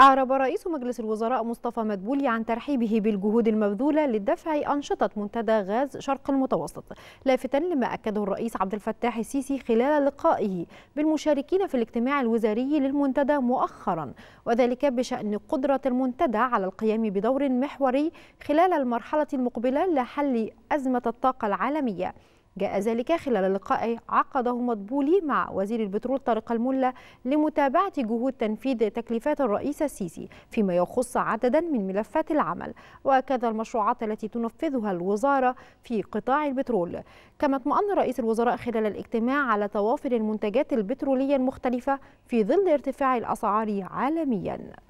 أعرب رئيس مجلس الوزراء مصطفى مدبولي عن ترحيبه بالجهود المبذولة للدفع أنشطة منتدى غاز شرق المتوسط لافتا لما أكده الرئيس عبد الفتاح السيسي خلال لقائه بالمشاركين في الاجتماع الوزاري للمنتدى مؤخرا وذلك بشأن قدرة المنتدى على القيام بدور محوري خلال المرحلة المقبلة لحل أزمة الطاقة العالمية جاء ذلك خلال لقاء عقده مطبولي مع وزير البترول طارق الملا لمتابعة جهود تنفيذ تكليفات الرئيس السيسي فيما يخص عددا من ملفات العمل وكذا المشروعات التي تنفذها الوزارة في قطاع البترول كما اطمأن رئيس الوزراء خلال الاجتماع على توافر المنتجات البترولية المختلفة في ظل ارتفاع الأسعار عالمياً